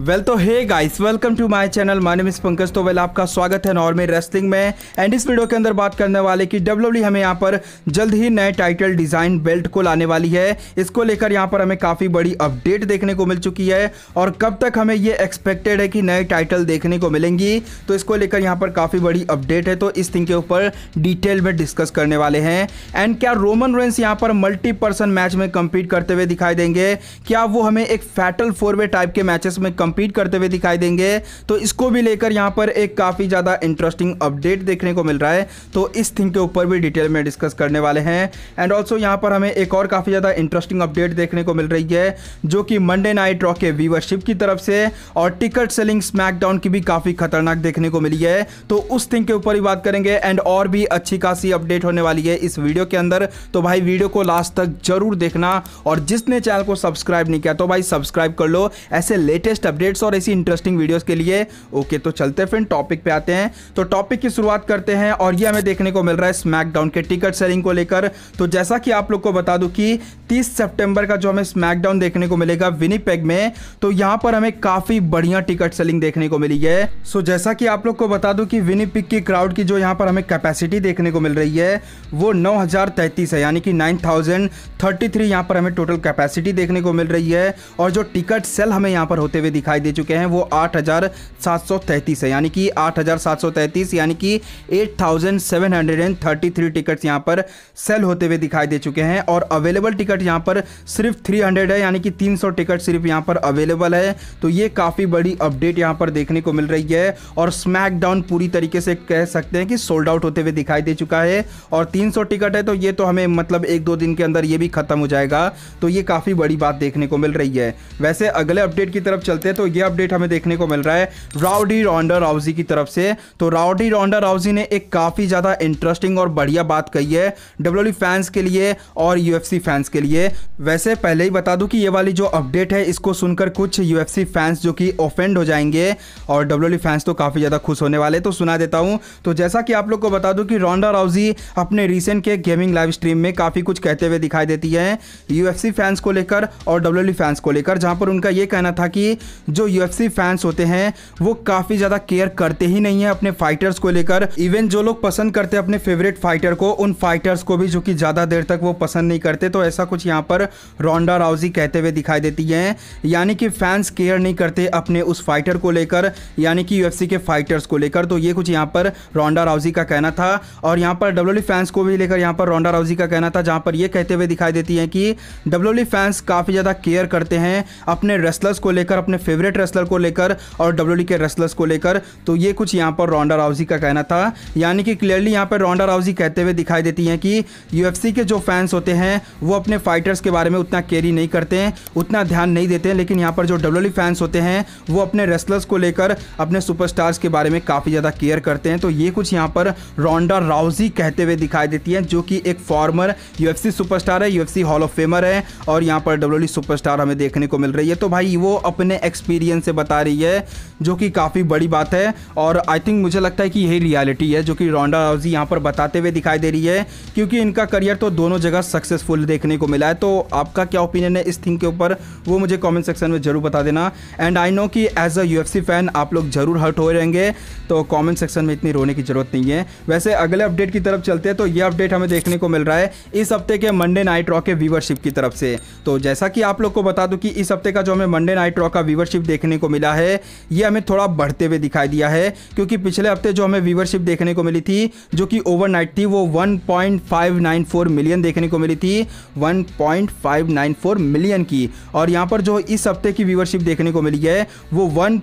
well तो hey guys welcome to my channel my name is Pankaj तो well आपका स्वागत है नॉर्मल रेसलिंग में एंड इस वीडियो के अंदर बात करने वाले कि डब्ल्यू e हमें यहाँ पर जल्द ही नए टाइटल डिज़ाइन बेल्ट को लाने वाली है इसको लेकर यहाँ पर हमें काफ़ी बड़ी अपडेट देखने को मिल चुकी है और कब तक हमें ये एक्सपेक्टेड है कि नए टाइटल देखने को मिलेंगी तो इसको लेकर यहाँ पर काफ़ी बड़ी अपडेट है तो इस थिंग के ऊपर डिटेल में डिस्कस करने वाले हैं एंड क्या रोमन रेंस यहाँ पर मल्टीपर्सन मैच में कम्पीट करते हुए दिखाई देंगे क्या वो हमें एक फैटल फोर वे टाइप के मैचेस में कंपीट करते हुए दिखाई देंगे तो इसको भी लेकर यहाँ पर एक काफ़ी ज़्यादा इंटरेस्टिंग अपडेट देखने को मिल रहा है तो इस थिंग के ऊपर भी डिटेल में डिस्कस करने वाले हैं एंड ऑल्सो यहाँ पर हमें एक और काफ़ी ज़्यादा इंटरेस्टिंग अपडेट देखने को मिल रही है जो कि मंडे नाइट रॉक के व्यूवरशिप की तरफ से और टिकट सेलिंग स्मैकडाउन की भी काफ़ी खतरनाक देखने को मिली है तो उस थिंग के ऊपर ही बात करेंगे एंड और भी अच्छी खासी अपडेट होने वाली है इस वीडियो के अंदर तो भाई वीडियो को लास्ट तक जरूर देखना और जिसने चैनल को सब्सक्राइब नहीं किया तो भाई सब्सक्राइब कर लो ऐसे लेटेस्ट अपडेट्स और ऐसी इंटरेस्टिंग वीडियोस के लिए ओके तो चलते हैं फ्रेंड टॉपिक पे आते हैं तो टॉपिक की शुरुआत करते हैं और ये हमें देखने को मिल रहा है स्मैकडाउन के टिकट सेलिंग को लेकर तो जैसा कि आप लोग को बता दूं कि 30 सितंबर का जो हमें स्मैकडाउन देखने को मिलेगा विनीपेग में तो यहाँ पर हमें काफ़ी बढ़िया टिकट सेलिंग देखने को मिली है सो जैसा कि आप लोग को बता दूं कि विनीपिग की क्राउड की जो यहाँ पर हमें कैपेसिटी देखने को मिल रही है वो नौ है यानी कि नाइन थाउजेंड थर्टी थ्री पर हमें टोटल कैपेसिटी देखने को मिल रही है और जो टिकट सेल हमें यहाँ पर होते हुए दिखाई दे चुके हैं वो आठ हजार सात सौ है यानी कि आठ हजार सात सौ यानी कि eight thousand seven hundred and thirty three ticket यहाँ पर सेल होते हुए दिखाई दे चुके हैं और अवेलेबल टिकट यहाँ पर सिर्फ थ्री हंड्रेड है यानी कि तीन सौ टिकट सिर्फ यहाँ पर अवेलेबल है तो ये काफ़ी बड़ी अपडेट यहाँ पर देखने को मिल रही है और स्मैकडाउन पूरी तरीके से कह सकते हैं कि सोल्ड आउट होते हुए दिखाई दे चुका है और सौ टिकट है तो ये तो हमें मतलब एक दो दिन के अंदर ये भी खत्म हो जाएगा तो ये काफ़ी बड़ी बात देखने को मिल रही है वैसे अगले अपडेट की तरफ चलते तो ये अपडेट हमें देखने को मिल रहा है राउडी रॉन्डर राउजी की तरफ से तो राउडी रॉन्डर राउजी ने एक काफ़ी ज़्यादा इंटरेस्टिंग और बढ़िया बात कही है डब्ल्यू फैंस e के लिए और यू फैंस के लिए वैसे पहले ही बता दूं कि ये वाली जो अपडेट है इसको सुनकर कुछ यू फैंस जो कि ऑफेंड हो जाएंगे और डब्ल्यू फैंस e तो काफ़ी ज़्यादा खुश होने वाले तो सुना देता हूँ तो जैसा कि आप लोग को बता दूँ कि रॉन्डा राउजी अपने रिसेंट के गेमिंग लाइव स्ट्रीम में काफ़ी कुछ कहते हुए दिखाई देती है यूएफसी फैंस को लेकर और डब्ल्यू फैंस e को लेकर जहां पर उनका यह कहना था कि जो यूएफसी फैंस होते हैं वो काफ़ी ज़्यादा केयर करते ही नहीं है अपने फाइटर्स को लेकर इवन जो लोग पसंद करते हैं अपने फेवरेट फाइटर को उन फाइटर्स को भी जो कि ज़्यादा देर तक वो पसंद नहीं करते तो ऐसा कुछ यहाँ पर रोंडा राउजी कहते हुए दिखाई देती है यानी कि फैंस केयर नहीं करते अपने उस फाइटर को लेकर यानी कि यूएफसी के फाइटर्स को लेकर तो ये कुछ यहाँ पर रोंडा राउजी का कहना था और यहाँ पर डब्ल्यू फैंस e को भी लेकर यहाँ पर रोंडा राउजी का कहना था जहाँ पर ये कहते हुए दिखाई देती है कि डब्ल्यू फैंस e काफ़ी ज़्यादा केयर करते हैं अपने रेस्लर्स को लेकर अपने फेवरेट रेसलर को लेकर और डब्ल्यू के रेसलर्स को लेकर तो ये कुछ यहाँ पर रोंडा राउजी का कहना था यानी कि क्लियरली यहाँ पर रोंडा राउजी कहते हुए दिखाई देती हैं कि यू के जो फैंस होते हैं वो अपने फाइटर्स के बारे में उतना कैरी नहीं करते हैं उतना ध्यान नहीं देते हैं लेकिन यहाँ पर जो डब्ल्यू फैंस होते हैं वो अपने रेसलर्स को लेकर अपने सुपरस्टार्स के बारे में काफ़ी ज़्यादा केयर करते हैं तो ये कुछ यहाँ पर रोंडा राउजी कहते हुए दिखाई देती हैं जो कि एक फॉर्मर यू सुपरस्टार है यूएफसी हॉल ऑफ फेमर है और यहाँ पर डब्ल्यू सुपरस्टार हमें देखने को मिल रही है तो भाई वो अपने एक्स एक्सपीरियंस से बता रही है जो कि काफ़ी बड़ी बात है और आई थिंक मुझे लगता है कि यही रियलिटी है जो कि रोंडा राउजी यहाँ पर बताते हुए दिखाई दे रही है क्योंकि इनका करियर तो दोनों जगह सक्सेसफुल देखने को मिला है तो आपका क्या ओपिनियन है इस थिंग के ऊपर वो मुझे कॉमेंट सेक्शन में ज़रूर बता देना एंड आई नो कि एज अ यू फैन आप लोग ज़रूर हर्ट हो रहेंगे तो कॉमेंट सेक्शन में इतनी रोने की ज़रूरत नहीं है वैसे अगले अपडेट की तरफ चलते हैं तो ये अपडेट हमें देखने को मिल रहा है इस हफ्ते के मंडे नाइट रॉ के व्यूवरशिप की तरफ से तो जैसा कि आप लोग को बता दूं कि इस हफ्ते का जो हमें मंडे नाइट रॉ का व्यूवरशिप व्यूवरशिप देखने को मिला है ये हमें थोड़ा बढ़ते हुए दिखाई दिया है क्योंकि पिछले हफ्ते जो हमें व्यूवरशिप देखने को मिली थी जो कि ओवरनाइट थी वो 1.594 मिलियन देखने को मिली थी 1.594 मिलियन की और यहाँ पर जो इस हफ्ते की व्यूवरशिप देखने को मिली है वो वन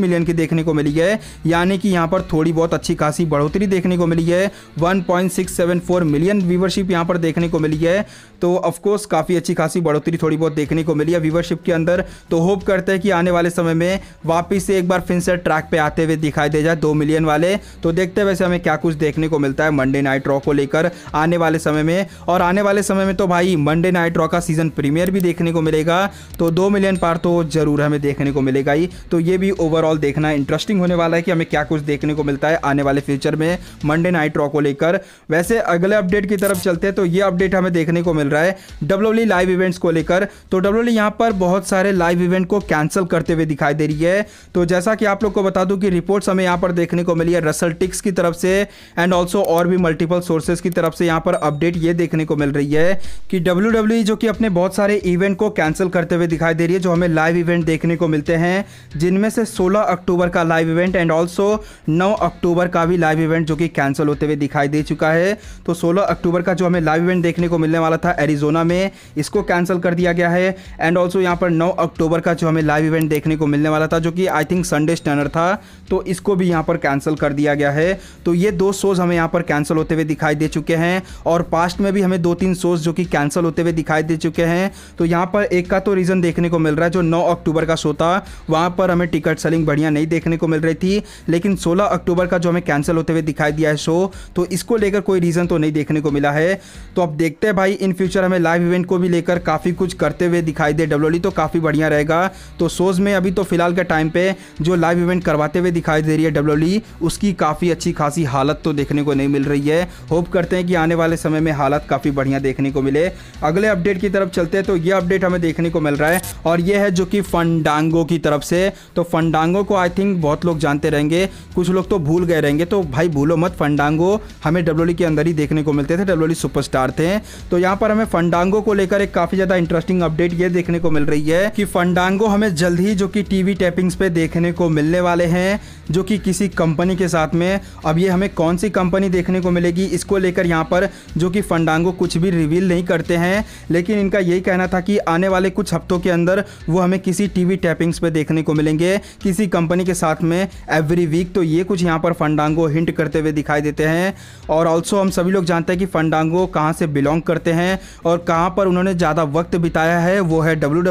मिलियन की देखने को मिली है यानी कि यहाँ पर थोड़ी बहुत अच्छी खासी बढ़ोतरी देखने को मिली है 1.674 मिलियन व्यूवरशिप यहाँ पर देखने को मिली है तो ऑफकोर्स काफ़ी अच्छी खासी बढ़ोतरी थोड़ी बहुत देखने को मिली है व्यूवरशिप के अंदर तो होप करते हैं कि आने वाले समय में वापस से एक बार फिर से ट्रैक पे आते हुए दिखाई दे जाए दो मिलियन वाले तो देखते वैसे हमें क्या कुछ देखने को मिलता है मंडे नाइट रॉ को लेकर आने वाले समय में और आने वाले समय में तो भाई मंडे नाइट रॉ का सीजन प्रीमियर भी देखने को मिलेगा तो दो मिलियन पार तो जरूर हमें देखने को मिलेगा ही तो ये भी ओवरऑल देखना इंटरेस्टिंग होने वाला है कि हमें क्या कुछ देखने को मिलता है आने वाले फ्यूचर में मंडे नाइट रॉ को लेकर वैसे अगले अपडेट की तरफ चलते हैं तो ये अपडेट हमें देखने को मिल रहा है डब्ल्यू लाइव इवेंट्स को लेकर तो डब्ल्यू e यहाँ पर बहुत सारे लाइव लाइव इवेंट को कैंसिल करते हुए दिखाई दे रही है तो जैसा कि आप लोग को बता दूं कि रिपोर्ट हमें यहाँ पर देखने को मिली है रसल टिक्स की तरफ से एंड ऑल्सो और भी मल्टीपल सोर्सेज की तरफ से यहाँ पर अपडेट ये देखने को मिल रही है कि डब्ल्यू e जो कि अपने बहुत सारे इवेंट को कैंसिल करते हुए दिखाई दे रही है जो हमें लाइव इवेंट देखने को मिलते हैं जिनमें से सोलह अक्टूबर का लाइव इवेंट एंड ऑल्सो नौ अक्टूबर का भी लाइव इवेंट जो कि कैंसिल होते हुए दिखाई दे चुका है तो 16 अक्टूबर का जो हमें लाइव इवेंट देखने को मिलने वाला था एरिजोना में इसको कैंसिल कर दिया गया है एंड ऑल्सो यहाँ पर नौ अक्टूबर अक्टूबर का जो हमें लाइव इवेंट देखने को मिलने वाला था जो कि आई थिंक संडे स्टैंडर्ड था तो इसको भी यहाँ पर कैंसिल कर दिया गया है तो ये दो शोज़ हमें यहाँ पर कैंसिल होते हुए दिखाई दे चुके हैं और पास्ट में भी हमें दो तीन शोज़ जो कि कैंसिल होते हुए दिखाई दे चुके हैं तो यहाँ पर एक का तो रीज़न देखने को मिल रहा है जो नौ अक्टूबर का शो था वहाँ पर हमें टिकट सेलिंग बढ़िया नहीं देखने को मिल रही थी लेकिन सोलह अक्टूबर का जो हमें कैंसिल होते हुए दिखाई दिया है शो तो इसको लेकर कोई रीज़न तो नहीं देखने को मिला है तो अब देखते हैं भाई इन फ्यूचर हमें लाइव इवेंट को भी लेकर काफ़ी कुछ करते हुए दिखाई दे डब्ल्यू e तो काफ़ी बढ़िया जाएगा तो शोज़ में अभी तो फिलहाल के टाइम पे जो लाइव इवेंट करवाते हुए दिखाई दे रही है डब्ल्यू e, उसकी काफ़ी अच्छी खासी हालत तो देखने को नहीं मिल रही है होप करते हैं कि आने वाले समय में हालत काफ़ी बढ़िया देखने को मिले अगले अपडेट की तरफ चलते हैं तो ये अपडेट हमें देखने को मिल रहा है और ये है जो कि फंडांगो की तरफ से तो फंडांगो को आई थिंक बहुत लोग जानते रहेंगे कुछ लोग तो भूल गए रहेंगे तो भाई भूलो मत फंडांगो हमें डब्ल्यू e के अंदर ही देखने को मिलते थे डब्ल्यू सुपरस्टार e थे तो यहाँ पर हमें फंडांगो को लेकर एक काफ़ी ज़्यादा इंटरेस्टिंग अपडेट ये देखने को मिल रही है कि फंड फंडांगो हमें जल्द ही जो कि टीवी टैपिंग्स पे देखने को मिलने वाले हैं जो कि किसी कंपनी के साथ में अब ये हमें कौन सी कंपनी देखने को मिलेगी इसको लेकर यहाँ पर जो कि फंडांगो कुछ भी रिवील नहीं करते हैं लेकिन इनका यही कहना था कि आने वाले कुछ हफ्तों के अंदर वो हमें किसी टीवी टैपिंग्स पे देखने को मिलेंगे किसी कंपनी के साथ में एवरी वीक तो ये कुछ यहाँ पर फंडांगो हिंट करते हुए दिखाई देते हैं और ऑल्सो हम सभी लोग जानते हैं कि फंडांगो कहाँ से बिलोंग करते हैं और कहाँ पर उन्होंने ज़्यादा वक्त बिताया है वो है डब्ल्यू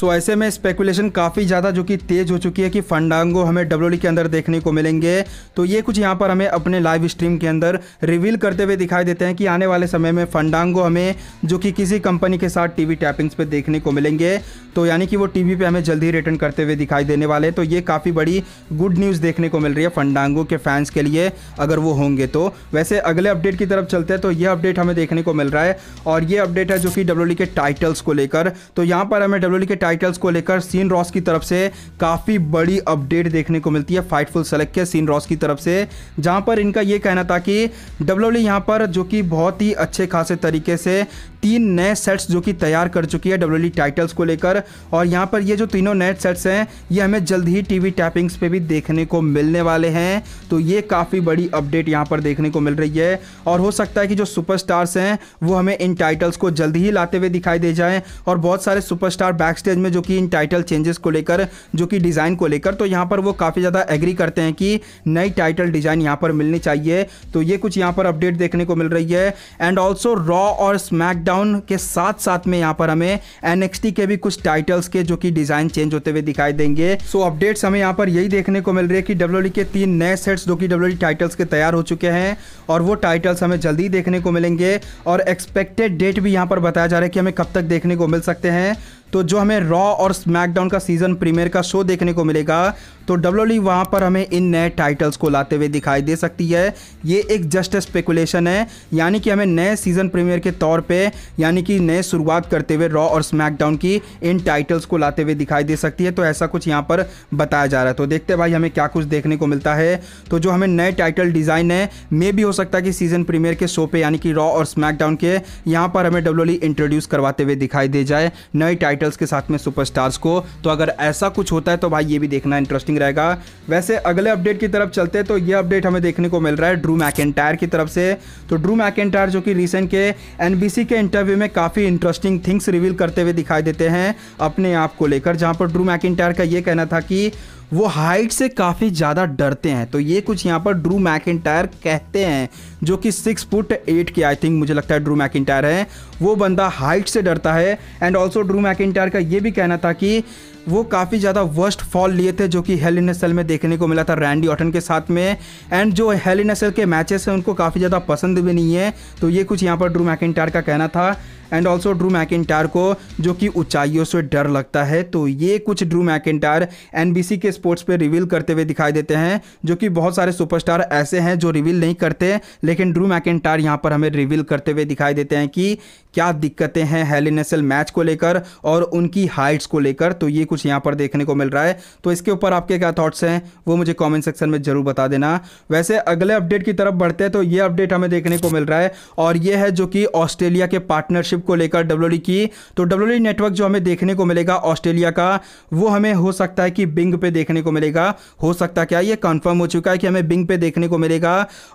सो ऐसे ऐसे में स्पेकुलेशन काफ़ी ज़्यादा जो कि तेज़ हो चुकी है कि फंडांगो हमें डब्ल्यू के अंदर देखने को मिलेंगे तो ये कुछ यहाँ पर हमें अपने लाइव स्ट्रीम के अंदर रिवील करते हुए दिखाई देते हैं कि आने वाले समय में फंडांगो हमें जो कि किसी कंपनी के साथ टीवी टैपिंग्स पे देखने को मिलेंगे तो यानी कि वो टीवी पे हमें जल्दी रिटर्न करते हुए दिखाई देने वाले तो ये काफ़ी बड़ी गुड न्यूज़ देखने को मिल रही है फंडांगो के फैंस के लिए अगर वो होंगे तो वैसे अगले अपडेट की तरफ चलते हैं तो ये अपडेट हमें देखने को मिल रहा है और ये अपडेट है जो कि डब्ल्यू के टाइटल्स को लेकर तो यहाँ पर हमें डब्ल्यू के टाइटल्स रिजल्ट्स को लेकर सीन रॉस की तरफ से काफ़ी बड़ी अपडेट देखने को मिलती है फाइटफुल सेलेक्ट के सीन रॉस की तरफ से जहां पर इनका ये कहना था कि डब्ल्यू e यहां पर जो कि बहुत ही अच्छे खासे तरीके से तीन नए सेट्स जो कि तैयार कर चुकी है डब्ल्यू टाइटल्स e को लेकर और यहाँ पर ये जो तीनों नए सेट्स हैं ये हमें जल्द ही टीवी टैपिंग्स पे भी देखने को मिलने वाले हैं तो ये काफ़ी बड़ी अपडेट यहाँ पर देखने को मिल रही है और हो सकता है कि जो सुपरस्टार्स हैं वो हमें इन टाइटल्स को जल्द ही लाते हुए दिखाई दे जाएँ और बहुत सारे सुपरस्टार बैक स्टेज में जो कि इन टाइटल चेंजेस को लेकर जो कि डिज़ाइन को लेकर तो यहाँ पर वो काफ़ी ज़्यादा एग्री करते हैं कि नई टाइटल डिज़ाइन यहाँ पर मिलनी चाहिए तो ये कुछ यहाँ पर अपडेट देखने को मिल रही है एंड ऑल्सो रॉ और स्मैकडाउन स्मैकडाउन के साथ साथ में यहाँ पर हमें एनएक्सटी के भी कुछ टाइटल्स के जो कि डिज़ाइन चेंज होते हुए दिखाई देंगे सो so, अपडेट्स हमें यहाँ पर यही देखने को मिल रही है कि डब्ल्यू e के तीन नए सेट्स जो कि डब्ल्यू टाइटल्स e के तैयार हो चुके हैं और वो टाइटल्स हमें जल्दी देखने को मिलेंगे और एक्सपेक्टेड डेट भी यहाँ पर बताया जा रहा है कि हमें कब तक देखने को मिल सकते हैं तो जो हमें रॉ और स्मैकडाउन का सीजन प्रीमियर का शो देखने को मिलेगा तो डब्ल्यू e वहाँ पर हमें इन नए टाइटल्स को लाते हुए दिखाई दे सकती है ये एक जस्ट स्पेकुलेशन है यानी कि हमें नए सीजन प्रीमियर के तौर पे यानी कि नए शुरुआत करते हुए रॉ और स्मैकडाउन की इन टाइटल्स को लाते हुए दिखाई दे सकती है तो ऐसा कुछ यहाँ पर बताया जा रहा है तो देखते हैं भाई हमें क्या कुछ देखने को मिलता है तो जो हमें नए टाइटल डिज़ाइन है मे भी हो सकता है कि सीजन प्रीमियर के शो पर यानी कि रॉ और स्मैकडाउन के यहाँ पर हमें डब्ल्यू इंट्रोड्यूस e करवाते हुए दिखाई दे जाए नए टाइटल टाइटल्स के साथ में सुपरस्टार्स को तो अगर ऐसा कुछ होता है तो भाई ये भी देखना इंटरेस्टिंग रहेगा वैसे अगले अपडेट की तरफ चलते हैं तो ये अपडेट हमें देखने को मिल रहा है ड्रू मैकेंटायर की तरफ से तो ड्रू मैकेंटायर जो कि रिसेंट के एनबीसी के इंटरव्यू में काफ़ी इंटरेस्टिंग थिंग्स रिवील करते हुए दिखाई देते हैं अपने आप को लेकर जहां पर ड्रू मैकेंटायर का यह कहना था कि वो हाइट से काफ़ी ज़्यादा डरते हैं तो ये कुछ यहाँ पर ड्रू मैक कहते हैं जो कि सिक्स फुट एट के आई थिंक मुझे लगता है ड्रू मैक है वो बंदा हाइट से डरता है एंड ऑल्सो ड्रू मैक का ये भी कहना था कि वो काफ़ी ज़्यादा वर्स्ट फॉल लिए थे जो कि हेल इन एस एल में देखने को मिला था रैंडी ऑटन के साथ में एंड जो हेल इन एस एल के मैचेस हैं उनको काफ़ी ज़्यादा पसंद भी नहीं है तो ये कुछ यहाँ पर ड्रू मैकिटायर का कहना था एंड ऑल्सो ड्रू मैकिटार को जो कि ऊंचाइयों से डर लगता है तो ये कुछ ड्रू मैकिटार एनबीसी के स्पोर्ट्स पे रिवील करते हुए दिखाई देते हैं जो कि बहुत सारे सुपरस्टार ऐसे हैं जो रिवील नहीं करते लेकिन ड्रू मैकिटार यहाँ पर हमें रिवील करते हुए दिखाई देते हैं कि क्या दिक्कतें हैं हेलिनेसल मैच को लेकर और उनकी हाइट्स को लेकर तो ये कुछ यहाँ पर देखने को मिल रहा है तो इसके ऊपर आपके क्या थाट्स हैं वो मुझे कॉमेंट सेक्शन में ज़रूर बता देना वैसे अगले अपडेट की तरफ बढ़ते हैं तो ये अपडेट हमें देखने को मिल रहा है और ये है जो कि ऑस्ट्रेलिया के पार्टनरशिप को लेकर डब्ल्यू की तो डब्ल्यू नेटवर्क जो हमें देखने को मिलेगा ऑस्ट्रेलिया का वो हमें हो सकता है कि बिंग पे देखने को मिलेगा हो सकता क्या ये कंफर्म हो चुका है कि हमें बिंग पे देखने को मिलेगा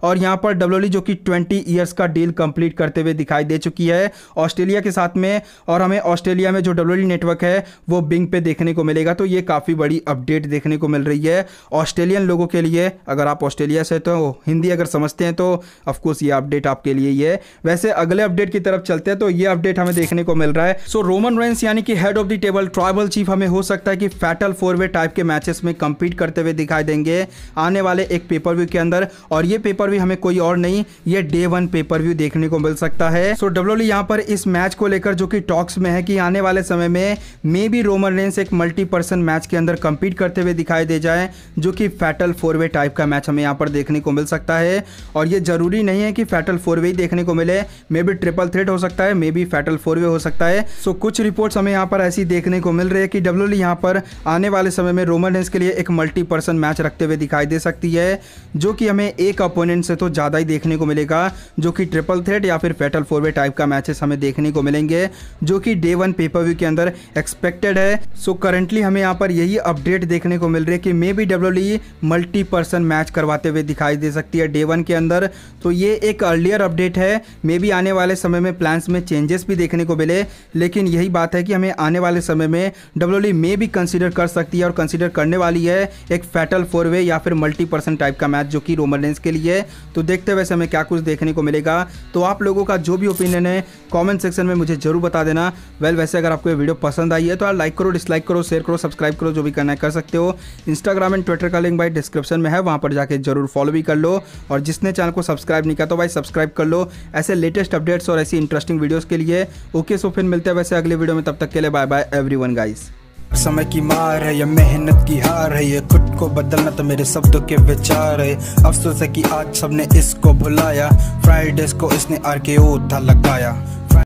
और यहाँ पर डब्ल्यू जो कि ट्वेंटी ईयर्स का डील कंप्लीट करते हुए दिखाई दे चुकी है ऑस्ट्रेलिया के साथ में और हमें ऑस्ट्रेलिया में जो डब्ल्यू नेटवर्क है वो बिंग पे देखने को मिलेगा तो ये काफ़ी बड़ी अपडेट देखने को मिल रही है ऑस्ट्रेलियन लोगों के लिए अगर आप ऑस्ट्रेलिया से तो हिंदी अगर समझते हैं तो ऑफकोर्स ये अपडेट आपके लिए ही है वैसे अगले अपडेट की तरफ चलते हैं तो ये अपडेट हमें देखने को मिल रहा है सो रोमन रेंस यानी कि head of the table tribal chief हमें हो सकता है कि फैटल फोर वे टाइप के मैचेस में कंपीट करते हुए दिखाई देंगे आने वाले एक पेपर व्यू के अंदर और ये पेपर व्यू हमें कोई और नहीं ये डे वन पेपर व्यू देखने को मिल सकता है सो so, डब्ल्यू e यहाँ पर इस मैच को लेकर जो कि टॉक्स में है कि आने वाले समय में मे बी रोमन रेंस एक मल्टीपर्सन मैच के अंदर कंपीट करते हुए दिखाई दे जाए जो कि फैटल फोर वे टाइप का मैच हमें यहाँ पर देखने को मिल सकता है और ये जरूरी नहीं है कि फैटल फोर वे देखने को मिले मे बी ट्रिपल थ्रेट हो सकता है मे बी भी फैटल फोर वे हो सकता है सो कुछ रिपोर्ट हमें यहाँ पर ऐसी देखने को मिल रही है कि डब्ल्यू e यहाँ पर आने वाले समय में रोमन रेंस के लिए एक मल्टी पर्सन मैच रखते हुए दिखाई दे सकती है जो कि हमें एक अपोनेंट से तो ज़्यादा ही देखने को मिलेगा जो कि ट्रिपल थ्रेड या फिर फैटल फोर वे टाइप का मैचेस हमें देखने को मिलेंगे जो कि डे वन पेपर व्यू के अंदर एक्सपेक्टेड है सो करंटली हमें यहाँ पर यही अपडेट देखने को मिल रही है कि maybe W multi person match करवाते हुए दिखाई दे सकती है डे वन के अंदर तो ये एक अर्लियर अपडेट है मे बी आने वाले समय में प्लान्स में चेंज चेंजेस भी देखने को मिले लेकिन यही बात है कि हमें आने वाले समय में डब्ल्यू में भी कंसिडर कर सकती है और कंसिडर करने वाली है एक फैटल फोर वे या फिर मल्टी पर्सन टाइप का मैच जो कि रोमन रेंस के लिए तो देखते वैसे हमें क्या कुछ देखने को मिलेगा तो आप लोगों का जो भी ओपिनियन है कॉमेंट सेक्शन में मुझे जरूर बता देना वेल वैसे अगर आपको ये वीडियो पसंद आई है तो आप लाइक करो डिसलाइक करो शेयर करो सब्सक्राइब करो जो भी करना है कर सकते हो इंस्टाग्राम एंड ट्विटर का लिंक भाई डिस्क्रिप्शन में है वहाँ पर जाके जरूर फॉलो भी कर लो और जिसने चैनल को सब्सक्राइब नहीं किया तो भाई सब्सक्राइब कर लो ऐसे लेटेस्ट अपडेट्स और ऐसी इंटरेस्टिंग वीडियोज़ के लिए ओके सो फिर मिलते हैं वैसे अगले वीडियो में तब तक के लिए bye bye everyone guys समय की मार है या मेहनत की हार है ये खुद को बदलना तो मेरे शब्दों के विचार है अफसोस है कि आज सबने इसको भुलाया फ्राइडेज को इसने आर के था लगाया